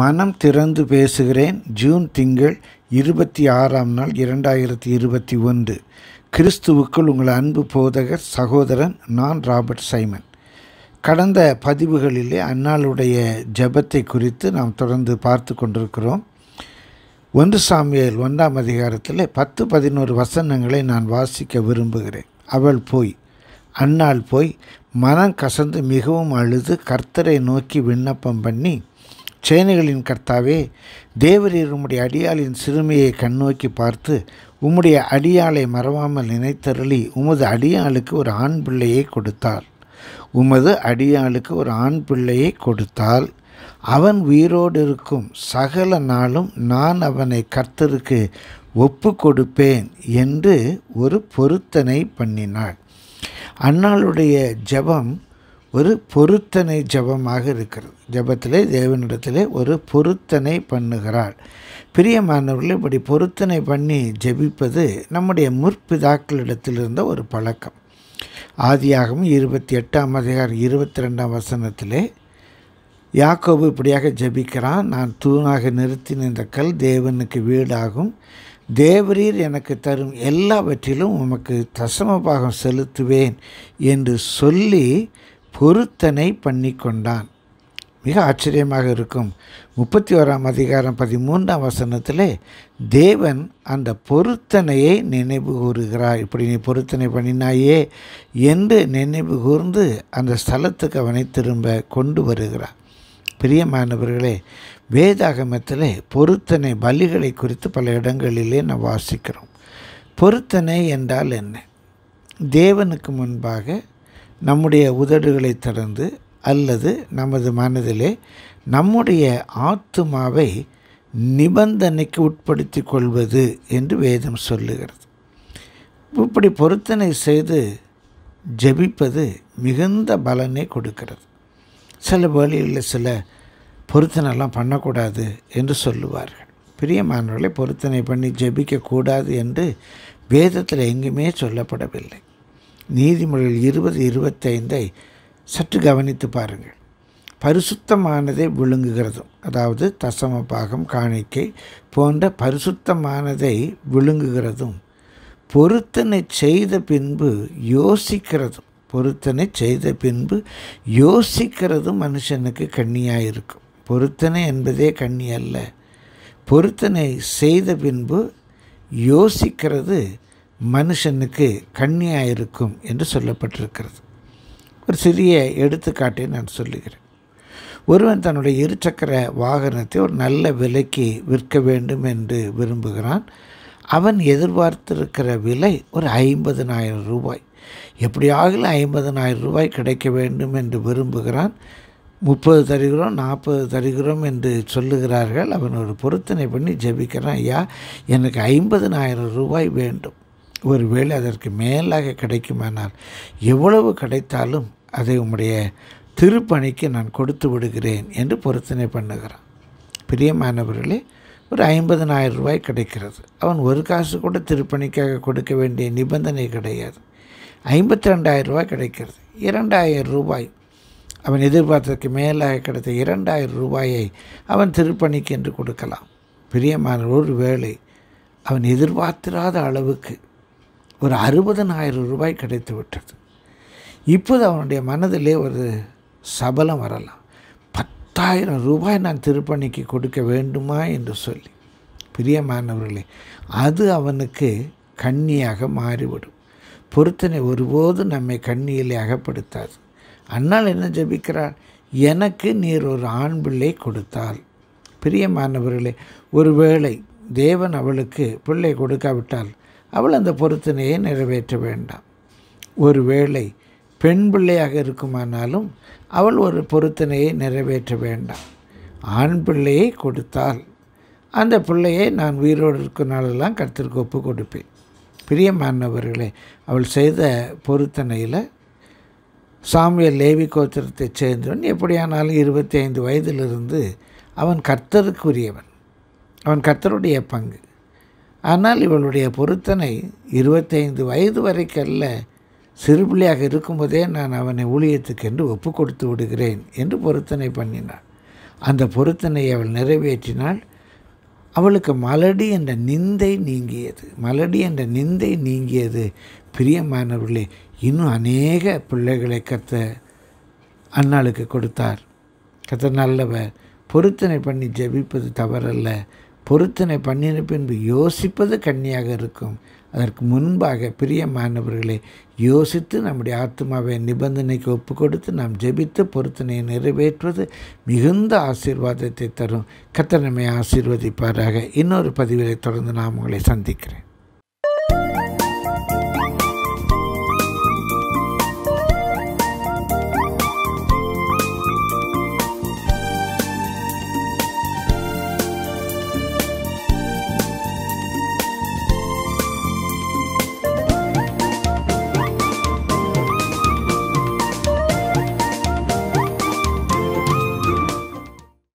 மனம் திறந்து பேசுகிறேன் ஜூன் திங்கள் இருபத்தி ஆறாம் நாள் இரண்டாயிரத்தி இருபத்தி ஒன்று கிறிஸ்துவுக்குள் உங்கள் அன்பு போதகர் சகோதரன் நான் ராபர்ட் சைமன் கடந்த பதிவுகளிலே அன்னாளுடைய ஜபத்தை குறித்து நாம் தொடர்ந்து பார்த்து கொண்டிருக்கிறோம் ஒன்று சாமியல் ஒன்றாம் அதிகாரத்தில் பத்து பதினோரு வசனங்களை நான் வாசிக்க விரும்புகிறேன் அவள் போய் அன்னாள் போய் மனம் கசந்து மிகவும் அழுது கர்த்தரை நோக்கி விண்ணப்பம் பண்ணி சேனைகளின் கர்த்தாவே தேவரீர் உம்முடைய அடியாளின் சிறுமியை கண்ணோக்கி பார்த்து உம்முடைய அடியாளை மறவாமல் நினைத்தருளி உமது அடியாளுக்கு ஒரு ஆண் பிள்ளையை கொடுத்தார் உமது அடியாளுக்கு ஒரு ஆண் பிள்ளையை கொடுத்தால் அவன் உயிரோடு இருக்கும் சகல நாளும் நான் அவனை கர்த்தருக்கு ஒப்பு கொடுப்பேன் என்று ஒரு பொருத்தனை பண்ணினாள் அன்னாளுடைய ஜபம் ஒரு பொருத்தனை ஜபமாக இருக்கிறது ஜபத்திலே தேவனிடத்திலே ஒரு பொருத்தனை பண்ணுகிறாள் பிரியமானவர்கள் இப்படி பொருத்தனை பண்ணி ஜபிப்பது நம்முடைய முற்பிதாக்களிடத்தில் இருந்த ஒரு பழக்கம் ஆதியாகவும் இருபத்தி எட்டாம் அதிகார் இருபத்தி ரெண்டாம் வசனத்திலே யாக்கோபு இப்படியாக ஜபிக்கிறான் நான் தூணாக நிறுத்தின இந்த கல் தேவனுக்கு வீடாகும் தேவரீர் எனக்கு தரும் எல்லாவற்றிலும் உமக்கு தசமபாகம் செலுத்துவேன் என்று சொல்லி பொருத்தனை பண்ணி கொண்டான் மிக ஆச்சரியமாக இருக்கும் முப்பத்தி ஓராம் அதிகாரம் பதிமூன்றாம் வசனத்திலே தேவன் அந்த பொருத்தனையை நினைவு கூறுகிறார் இப்படி நீ பொருத்தனை பண்ணினாயே என்று நினைவு கூர்ந்து அந்த ஸ்தலத்துக்கு அவனை திரும்ப கொண்டு வருகிறார் பிரியமானவர்களே வேதாகமத்திலே பொருத்தனை பலிகளை குறித்து பல இடங்களிலே நாம் வாசிக்கிறோம் பொருத்தனை என்றால் என்ன தேவனுக்கு முன்பாக நம்முடைய உதடுகளை திறந்து அல்லது நமது மனதிலே நம்முடைய ஆத்துமாவை நிபந்தனைக்கு உட்படுத்தி கொள்வது என்று வேதம் சொல்லுகிறது இப்படி பொருத்தனை செய்து ஜபிப்பது மிகுந்த பலனை கொடுக்கிறது சில வேலைகளில் சில பொருத்தனைலாம் பண்ணக்கூடாது என்று சொல்லுவார்கள் பிரியமானவர்களை பொருத்தனை பண்ணி ஜபிக்கக்கூடாது என்று வேதத்தில் எங்குமே சொல்லப்படவில்லை நீதிமொழிகள் இருபது இருபத்தைந்தை சற்று கவனித்து பாருங்கள் பரிசுத்தமானதை விழுங்குகிறதும் அதாவது தசம பாகம் காணிக்கை போன்ற பரிசுத்தமானதை விழுங்குகிறதும் பொருத்தனை செய்த பின்பு யோசிக்கிறதும் பொருத்தனை செய்த பின்பு யோசிக்கிறதும் மனுஷனுக்கு கண்ணியாக இருக்கும் பொருத்தனை என்பதே கண்ணி அல்ல பொருத்தனை செய்த பின்பு யோசிக்கிறது மனுஷனுக்கு கண்ணியாக இருக்கும் என்று சொல்லப்பட்டிருக்கிறது ஒரு சிறிய எடுத்துக்காட்டை நான் சொல்லுகிறேன் ஒருவன் தன்னுடைய இருசக்கர வாகனத்தை ஒரு நல்ல விலைக்கு விற்க வேண்டும் என்று விரும்புகிறான் அவன் எதிர்பார்த்திருக்கிற விலை ஒரு ஐம்பதுனாயிரம் ரூபாய் எப்படியாகிலும் ஐம்பதனாயிரம் ரூபாய் கிடைக்க வேண்டும் என்று விரும்புகிறான் முப்பது தருகிறோம் நாற்பது தருகிறோம் என்று சொல்லுகிறார்கள் அவன் ஒரு பொருத்தனை பண்ணி ஜபிக்கிறான் ஐயா எனக்கு ஐம்பதுனாயிரம் ரூபாய் வேண்டும் ஒருவேளை அதற்கு மேலாக கிடைக்குமானால் எவ்வளவு கிடைத்தாலும் அதை உம்முடைய திருப்பணிக்கு நான் கொடுத்து விடுகிறேன் என்று பொருத்தனை பண்ணுகிறான் பிரியமானவர்களே ஒரு ஐம்பதனாயிரம் ரூபாய் கிடைக்கிறது அவன் ஒரு காசு கூட திருப்பணிக்காக கொடுக்க வேண்டிய நிபந்தனை கிடையாது ஐம்பத்தி ரெண்டாயிரம் ரூபாய் கிடைக்கிறது இரண்டாயிரம் ரூபாய் அவன் எதிர்பார்த்ததுக்கு மேலாக கிடைத்த இரண்டாயிரம் ரூபாயை அவன் திருப்பணிக்கு என்று கொடுக்கலாம் பிரியமான ஒரு வேலை அவன் எதிர்பார்த்திராத அளவுக்கு ஒரு அறுபதனாயிரம் ரூபாய் கிடைத்து விட்டது இப்போது அவனுடைய மனதிலே ஒரு சபலம் வரலாம் பத்தாயிரம் ரூபாய் நான் திருப்பணிக்கு கொடுக்க வேண்டுமா என்று சொல்லி பிரியமானவர்களே அது அவனுக்கு கண்ணியாக மாறிவிடும் பொருத்தனை ஒருபோது நம்மை கண்ணியிலே அகப்படுத்தாது அன்னால் என்ன ஜபிக்கிறார் எனக்கு நீர் ஒரு ஆண் பிள்ளை கொடுத்தால் பிரியமானவர்களே ஒருவேளை தேவன் அவளுக்கு பிள்ளை கொடுக்காவிட்டால் அவள் அந்த பொருத்தனையை நிறைவேற்ற வேண்டாம் ஒருவேளை பெண் பிள்ளையாக இருக்குமானாலும் அவள் ஒரு பொருத்தனையை நிறைவேற்ற வேண்டாம் ஆண் பிள்ளையை கொடுத்தால் அந்த பிள்ளையை நான் உயிரோடு இருக்கும் நாளெல்லாம் கருத்திற்கு ஒப்பு கொடுப்பேன் பிரியமானவர்களே அவள் செய்த பொருத்தனையில் சாமியல் லேவி கோத்திரத்தைச் சேர்ந்தவன் எப்படியானாலும் இருபத்தி ஐந்து வயதிலிருந்து அவன் கர்த்தருக்குரியவன் அவன் கர்த்தருடைய பங்கு ஆனால் இவளுடைய பொருத்தனை இருபத்தைந்து வயது வரைக்கல்ல சிறுபிள்ளையாக இருக்கும்போதே நான் அவனை ஊழியத்துக்கென்று ஒப்பு கொடுத்து விடுகிறேன் என்று பொருத்தனை பண்ணினாள் அந்த பொருத்தனை அவள் நிறைவேற்றினாள் அவளுக்கு மலடி என்ற நிந்தை நீங்கியது மலடி என்ற நிந்தை நீங்கியது பிரியமானவர்களே இன்னும் அநேக பிள்ளைகளை கத்த அண்ணாளுக்கு கொடுத்தார் கத்த நல்லவர் பொருத்தனை பண்ணி ஜபிப்பது தவறல்ல பொருத்தனை பண்ணின பின்பு யோசிப்பது கண்ணியாக இருக்கும் அதற்கு முன்பாக பிரிய மாணவர்களை யோசித்து நம்முடைய ஆத்மாவை நிபந்தனைக்கு ஒப்பு கொடுத்து நாம் ஜெபித்து பொருத்தனை நிறைவேற்றுவது மிகுந்த ஆசீர்வாதத்தை தரும் கத்தனமை ஆசீர்வதிப்பாராக இன்னொரு பதிவிலை தொடர்ந்து நான் உங்களை சந்திக்கிறேன்